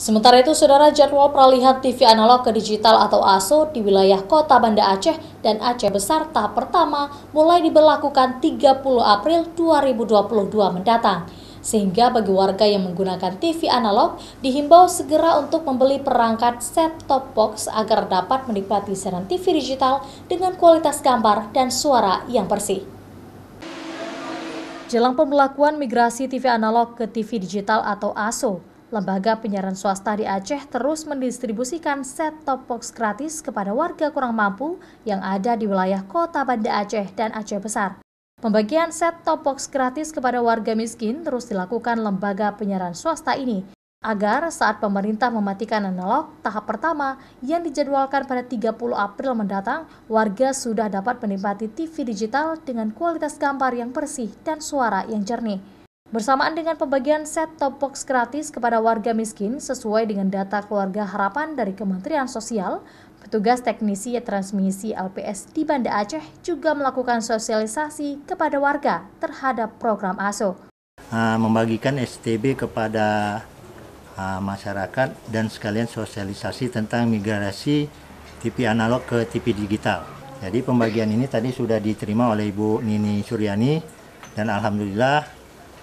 Sementara itu, saudara jadwal peralihan TV analog ke digital atau ASO di wilayah kota Banda Aceh dan Aceh Besar tahap pertama mulai diberlakukan 30 April 2022 mendatang. Sehingga bagi warga yang menggunakan TV analog dihimbau segera untuk membeli perangkat set-top box agar dapat menikmati siaran TV digital dengan kualitas gambar dan suara yang bersih. Jelang pembelakuan migrasi TV analog ke TV digital atau ASO, Lembaga penyiaran swasta di Aceh terus mendistribusikan set-top box gratis kepada warga kurang mampu yang ada di wilayah kota Banda Aceh dan Aceh Besar. Pembagian set-top box gratis kepada warga miskin terus dilakukan lembaga penyiaran swasta ini agar saat pemerintah mematikan analog tahap pertama yang dijadwalkan pada 30 April mendatang, warga sudah dapat menikmati TV digital dengan kualitas gambar yang bersih dan suara yang jernih. Bersamaan dengan pembagian set-top box gratis kepada warga miskin sesuai dengan data keluarga harapan dari Kementerian Sosial, petugas teknisi transmisi LPS di Banda Aceh juga melakukan sosialisasi kepada warga terhadap program ASO. Ah, membagikan STB kepada ah, masyarakat dan sekalian sosialisasi tentang migrasi TV analog ke TV digital. Jadi pembagian ini tadi sudah diterima oleh Ibu Nini Suryani dan Alhamdulillah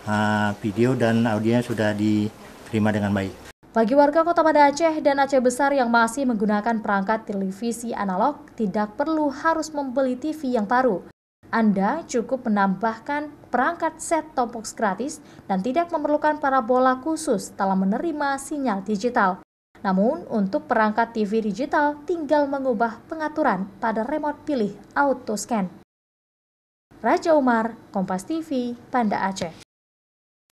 Ah, video dan audionya sudah diterima dengan baik. Bagi warga Kota Banda Aceh dan Aceh Besar yang masih menggunakan perangkat televisi analog, tidak perlu harus membeli TV yang baru. Anda cukup menambahkan perangkat set top box gratis dan tidak memerlukan parabola khusus dalam menerima sinyal digital. Namun, untuk perangkat TV digital tinggal mengubah pengaturan pada remote pilih auto scan. Raja Umar, Kompas TV, Banda Aceh.